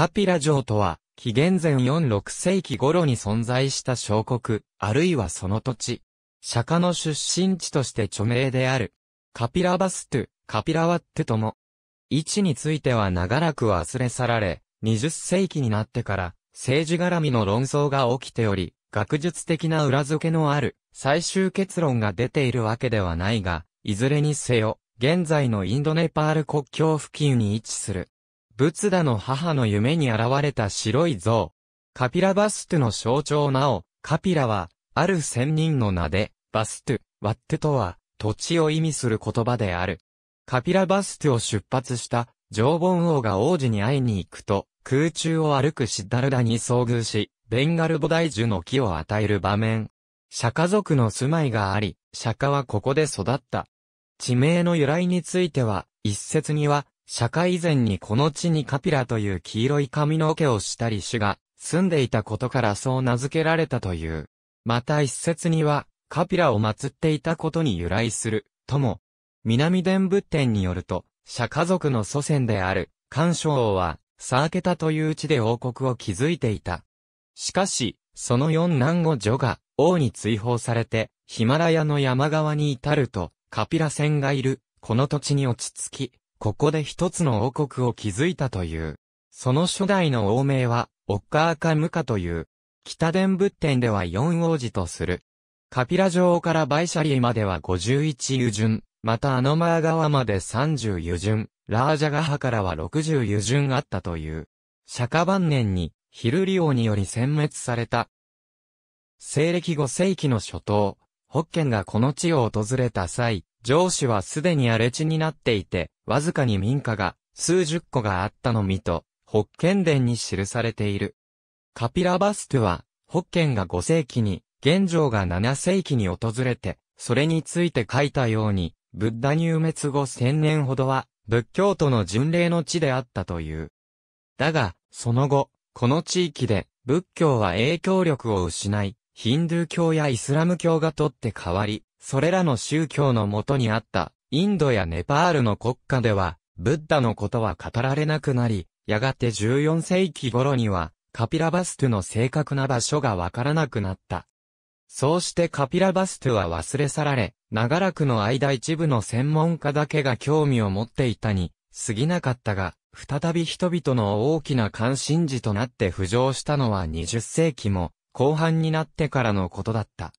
カピラ城とは、紀元前46世紀頃に存在した小国、あるいはその土地。釈迦の出身地として著名である。カピラバストゥ、カピラワットゥとも。位置については長らく忘れ去られ、20世紀になってから、政治絡みの論争が起きており、学術的な裏付けのある、最終結論が出ているわけではないが、いずれにせよ、現在のインドネパール国境付近に位置する。仏陀の母の夢に現れた白い像。カピラバストゥの象徴なお、カピラは、ある仙人の名で、バストゥ、ワッテとは、土地を意味する言葉である。カピラバストゥを出発した、縄文王が王子に会いに行くと、空中を歩くシッダルダに遭遇し、ベンガルボ大樹の木を与える場面。釈迦族の住まいがあり、釈迦はここで育った。地名の由来については、一説には、社会以前にこの地にカピラという黄色い髪の毛をしたり主が住んでいたことからそう名付けられたという。また一説には、カピラを祀っていたことに由来する、とも。南伝仏典によると、釈迦族の祖先である、干渉王は、サーケタという地で王国を築いていた。しかし、その四男後女が、王に追放されて、ヒマラヤの山側に至ると、カピラ船がいる、この土地に落ち着き、ここで一つの王国を築いたという。その初代の王名は、オッカーカムカという、北伝仏典では四王子とする。カピラ城からバイシャリーまでは51油順、またアノマー川まで30油順、ラージャガハからは60油順あったという。釈迦晩年に、ヒルリ王により殲滅された。西暦5世紀の初頭、ホッケンがこの地を訪れた際、上司はすでに荒れ地になっていて、わずかに民家が数十個があったのみと、北県伝に記されている。カピラバストは、北県が5世紀に、玄状が7世紀に訪れて、それについて書いたように、ブッダ入滅後1000年ほどは、仏教徒の巡礼の地であったという。だが、その後、この地域で、仏教は影響力を失い、ヒンドゥー教やイスラム教がとって変わり、それらの宗教のもとにあった、インドやネパールの国家では、ブッダのことは語られなくなり、やがて14世紀頃には、カピラバストゥの正確な場所がわからなくなった。そうしてカピラバストゥは忘れ去られ、長らくの間一部の専門家だけが興味を持っていたに、過ぎなかったが、再び人々の大きな関心事となって浮上したのは20世紀も、後半になってからのことだった。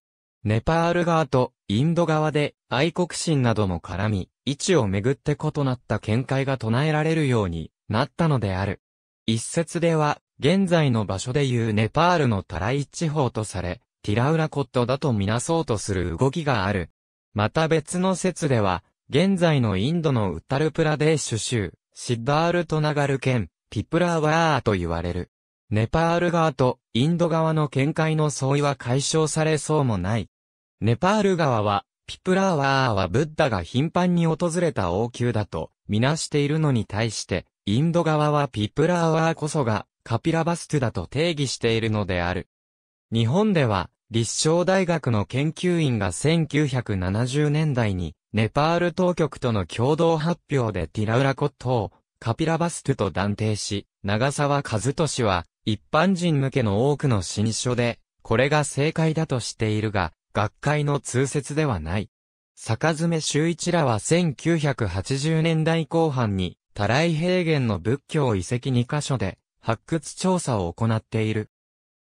ネパール側とインド側で愛国心なども絡み、位置をめぐって異なった見解が唱えられるようになったのである。一説では、現在の場所でいうネパールのタライ地方とされ、ティラウラコットだとみなそうとする動きがある。また別の説では、現在のインドのウッタルプラデーシュ州、シッダールトナガル県、ピプラワーと言われる。ネパール側とインド側の見解の相違は解消されそうもない。ネパール側は、ピプラーワーはブッダが頻繁に訪れた王宮だと、みなしているのに対して、インド側はピプラーワーこそが、カピラバストゥだと定義しているのである。日本では、立正大学の研究員が1970年代に、ネパール当局との共同発表でティラウラコットを、カピラバストゥと断定し、長沢和俊は、一般人向けの多くの新書で、これが正解だとしているが、学会の通説ではない。坂詰修一らは1980年代後半に、多来平原の仏教遺跡2カ所で、発掘調査を行っている。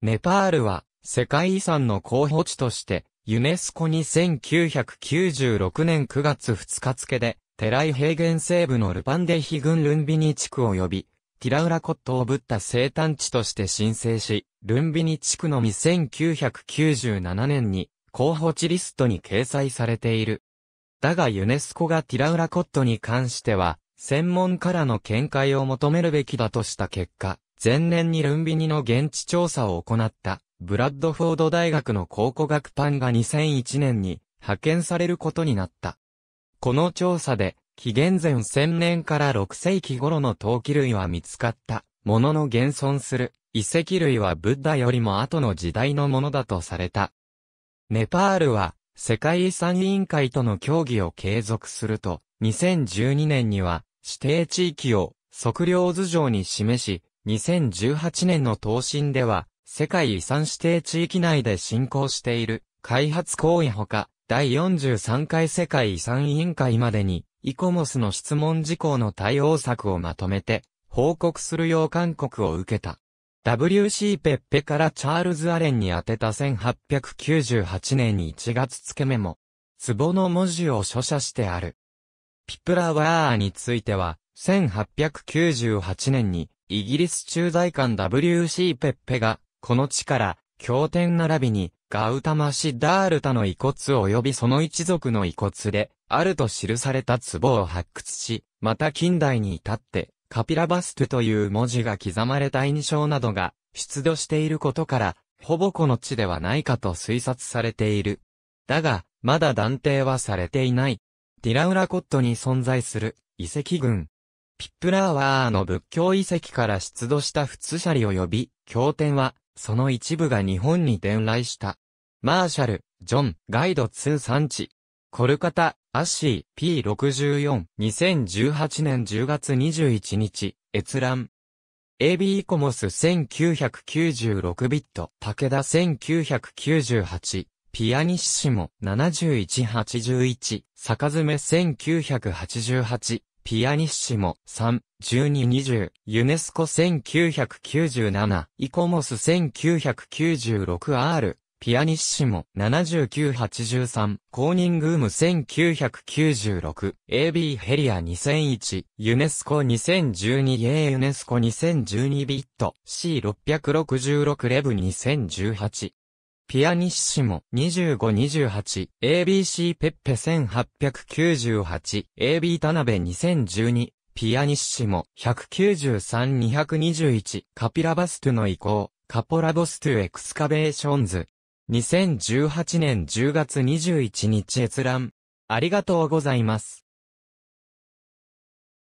ネパールは、世界遺産の候補地として、ユネスコに1996年9月2日付で、テライ平原西部のルパンデヒ郡ルンビニ地区及び、ティラウラコットをぶった生誕地として申請し、ルンビニ地区のみ1997年に候補地リストに掲載されている。だがユネスコがティラウラコットに関しては、専門家らの見解を求めるべきだとした結果、前年にルンビニの現地調査を行った、ブラッドフォード大学の考古学パンが2001年に派遣されることになった。この調査で、紀元前1000年から6世紀頃の陶器類は見つかった、ものの現存する、遺跡類はブッダよりも後の時代のものだとされた。ネパールは世界遺産委員会との協議を継続すると、2012年には指定地域を測量図上に示し、2018年の答申では、世界遺産指定地域内で進行している開発行為ほか、第43回世界遺産委員会までに、イコモスの質問事項の対応策をまとめて、報告するよう勧告を受けた。WC ペッペからチャールズ・アレンに宛てた1898年に1月付けメモ。壺の文字を書写してある。ピプラワーについては、1898年に、イギリス駐在官 WC ペッペが、この地から、経典並びに、ガウタマシ・ダールタの遺骨及びその一族の遺骨で、あると記された壺を発掘し、また近代に至って、カピラバストゥという文字が刻まれた印象などが出土していることから、ほぼこの地ではないかと推察されている。だが、まだ断定はされていない。ディラウラコットに存在する遺跡群。ピップラーワーの仏教遺跡から出土した仏舎利及び、経典は、その一部が日本に伝来した。マーシャル、ジョン、ガイド2産地。コルカタ、アッシー P64 2018年10月21日閲覧 AB イコモス1996ビット武田1998ピアニッシモ7181坂詰1988ピアニッシモ31220ユネスコ1997イコモス 1996R ピアニッシモ、7983、コーニングーム1996、AB ヘリア2001、ユネスコ 2012A ユネスコ2012ビット、C666 レブ2018。ピアニッシモ、2528、ABC ペッペ1898、AB 田辺2012、ピアニッシモ、193-221、カピラバストゥの移行、カポラボストゥエクスカベーションズ、2018年10月21日閲覧。ありがとうございます。